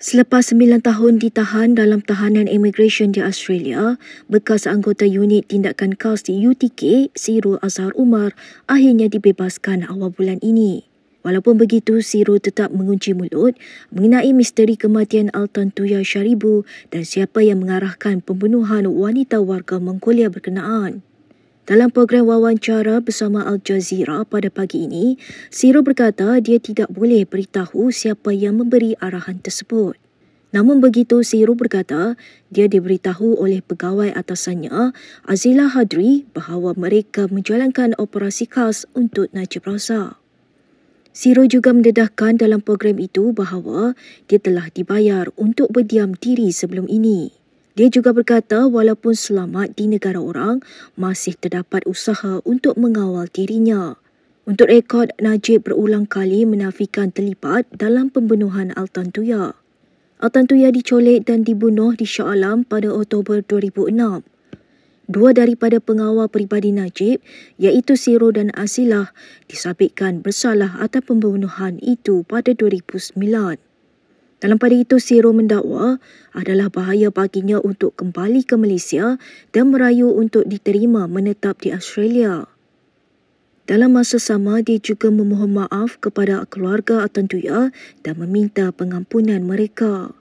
Selepas 9 tahun ditahan dalam tahanan immigration di Australia, bekas anggota unit tindakan KAS di UTK, Siro Azhar Umar, akhirnya dibebaskan awal bulan ini. Walaupun begitu, Siro tetap mengunci mulut mengenai misteri kematian Altan Tuya Sharibu dan siapa yang mengarahkan pembunuhan wanita warga Mongolia berkenaan. Dalam program wawancara bersama Al Jazeera pada pagi ini, Siro berkata dia tidak boleh beritahu siapa yang memberi arahan tersebut. Namun begitu, Siro berkata dia diberitahu oleh pegawai atasannya, Azila Hadri, bahawa mereka menjalankan operasi khas untuk Najib Razak. Siro juga mendedahkan dalam program itu bahawa dia telah dibayar untuk berdiam diri sebelum ini. Dia juga berkata walaupun selamat di negara orang, masih terdapat usaha untuk mengawal dirinya. Untuk rekod, Najib berulang kali menafikan terlibat dalam pembunuhan Altan Tuya. Altan Tuya dicolek dan dibunuh di Shah Alam pada Oktober 2006. Dua daripada pengawal peribadi Najib, iaitu Siro dan Asilah, disabitkan bersalah atas pembunuhan itu pada 2009. Dalam pada itu, Siro mendakwa adalah bahaya baginya untuk kembali ke Malaysia dan merayu untuk diterima menetap di Australia. Dalam masa sama, dia juga memohon maaf kepada keluarga Atantuya dan meminta pengampunan mereka.